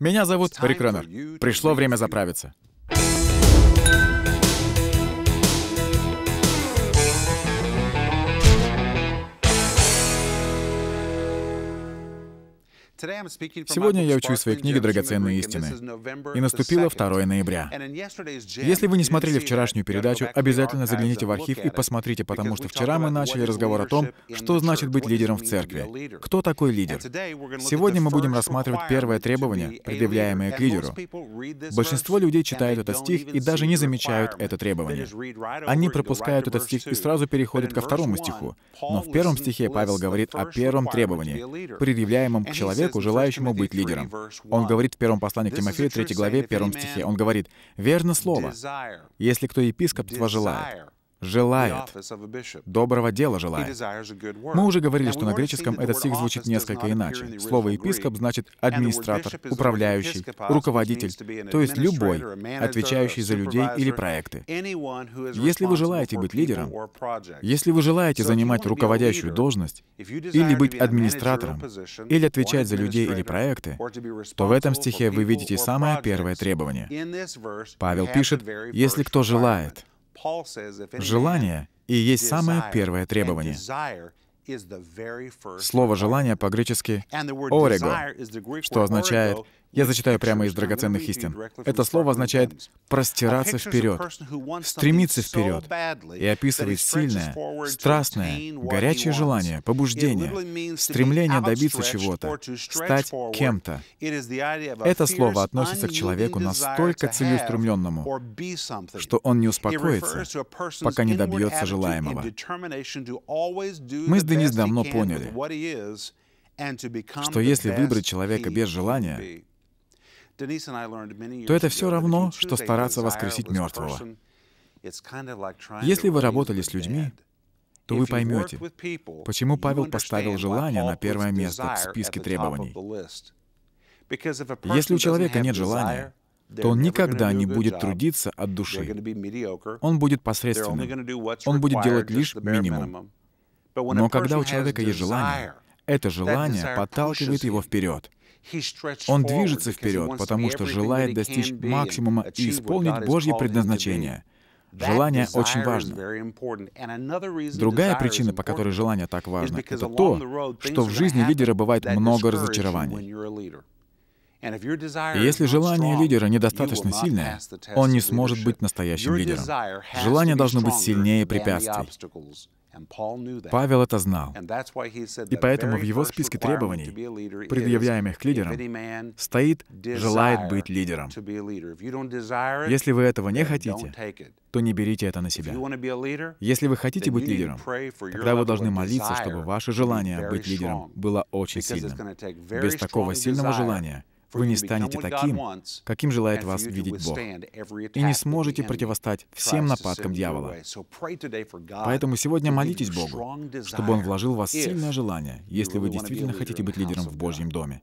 Меня зовут Рик Реннер. Пришло время заправиться. Сегодня я учу из своей книги «Драгоценные истины». И наступило 2 ноября. Если вы не смотрели вчерашнюю передачу, обязательно загляните в архив и посмотрите, потому что вчера мы начали разговор о том, что значит быть лидером в церкви. Кто такой лидер? Сегодня мы будем рассматривать первое требование, предъявляемое к лидеру. Большинство людей читают этот стих и даже не замечают это требование. Они пропускают этот стих и сразу переходят ко второму стиху. Но в первом стихе Павел говорит о первом требовании, предъявляемом к человеку, человеку, желающему быть лидером. Он говорит в первом послании к Тимофею, 3 главе, 1 стихе, он говорит, «Верно слово, если кто епископ, то желает» желает. Доброго дела желает. Мы уже говорили, что на греческом этот стих звучит несколько иначе. Слово «епископ» значит «администратор», «управляющий», «руководитель», то есть любой, отвечающий за людей или проекты. Если вы желаете быть лидером, если вы желаете занимать руководящую должность, или быть администратором, или отвечать за людей или проекты, то в этом стихе вы видите самое первое требование. Павел пишет, «Если кто желает, Желание и есть самое первое требование. Слово «желание» по-гречески орего, что означает я зачитаю прямо из драгоценных истин. Это слово означает «простираться вперед», «стремиться вперед» и описывает сильное, страстное, горячее желание, побуждение, стремление добиться чего-то, стать кем-то. Это слово относится к человеку настолько целеустремленному, что он не успокоится, пока не добьется желаемого. Мы с Денис давно поняли, что если выбрать человека без желания, то это все равно, что стараться воскресить мертвого. Если вы работали с людьми, то вы поймете, почему Павел поставил желание на первое место в списке требований. Если у человека нет желания, то он никогда не будет трудиться от души. Он будет посредственным. Он будет делать лишь минимум. Но когда у человека есть желание, это желание подталкивает его вперед. Он движется вперед, потому что желает достичь максимума и исполнить Божье предназначение. Желание очень важно. Другая причина, по которой желание так важно, это то, что в жизни лидера бывает много разочарований. Если желание лидера недостаточно сильное, он не сможет быть настоящим лидером. Желание должно быть сильнее препятствий. Павел это знал. И поэтому в его списке требований, предъявляемых к лидерам, стоит «желает быть лидером». Если вы этого не хотите, то не берите это на себя. Если вы хотите быть лидером, тогда вы должны молиться, чтобы ваше желание быть лидером было очень сильным. Без такого сильного желания вы не станете таким, каким желает вас видеть Бог, и не сможете противостать всем нападкам дьявола. Поэтому сегодня молитесь Богу, чтобы Он вложил в вас сильное желание, если вы действительно хотите быть лидером в Божьем доме.